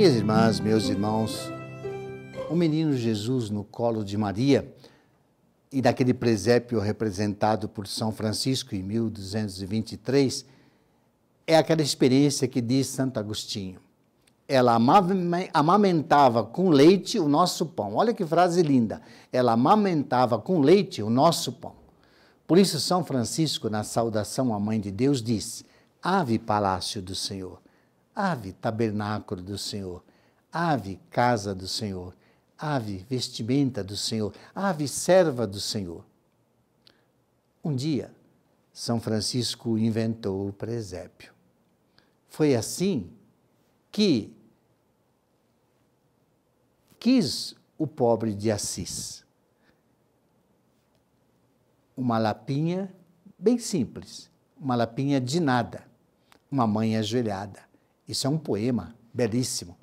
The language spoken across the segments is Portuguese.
Minhas irmãs, meus irmãos, o menino Jesus no colo de Maria e daquele presépio representado por São Francisco em 1223 é aquela experiência que diz Santo Agostinho. Ela amamentava com leite o nosso pão. Olha que frase linda. Ela amamentava com leite o nosso pão. Por isso, São Francisco, na saudação à Mãe de Deus, diz: Ave Palácio do Senhor Ave, tabernáculo do Senhor. Ave, casa do Senhor. Ave, vestimenta do Senhor. Ave, serva do Senhor. Um dia, São Francisco inventou o presépio. Foi assim que quis o pobre de Assis. Uma lapinha bem simples, uma lapinha de nada, uma mãe ajoelhada. Isso é um poema belíssimo.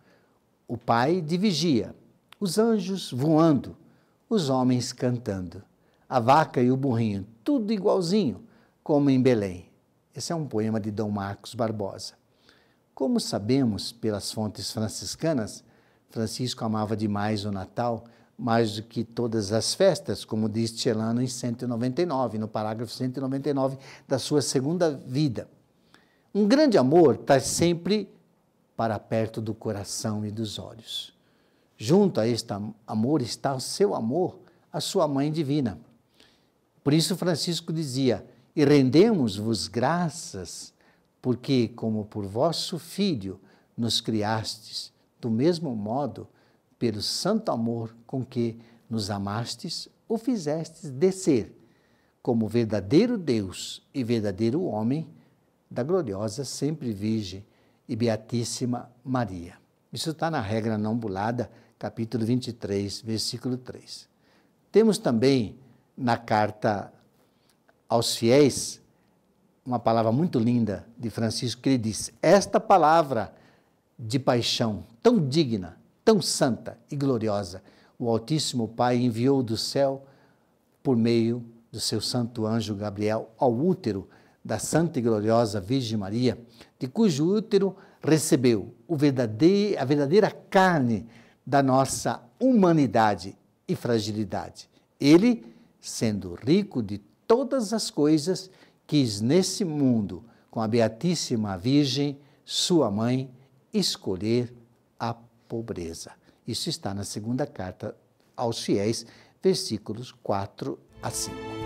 O pai de vigia, os anjos voando, os homens cantando, a vaca e o burrinho, tudo igualzinho, como em Belém. Esse é um poema de Dom Marcos Barbosa. Como sabemos pelas fontes franciscanas, Francisco amava demais o Natal, mais do que todas as festas, como diz Celano em 199, no parágrafo 199 da sua segunda vida. Um grande amor está sempre para perto do coração e dos olhos. Junto a este amor está o seu amor, a sua mãe divina. Por isso Francisco dizia: "E rendemos-vos graças, porque como por vosso filho nos criastes, do mesmo modo, pelo santo amor com que nos amastes, o fizestes descer como verdadeiro Deus e verdadeiro homem da gloriosa sempre virgem e Beatíssima Maria. Isso está na regra não bulada, capítulo 23, versículo 3. Temos também na carta aos fiéis uma palavra muito linda de Francisco que ele diz: Esta palavra de paixão tão digna, tão santa e gloriosa, o Altíssimo Pai enviou do céu por meio do seu santo anjo Gabriel ao útero da Santa e Gloriosa Virgem Maria, de cujo útero recebeu verdadeiro, a verdadeira carne da nossa humanidade e fragilidade. Ele, sendo rico de todas as coisas, quis nesse mundo, com a Beatíssima Virgem, sua mãe, escolher a pobreza. Isso está na segunda carta aos fiéis, versículos 4 a 5.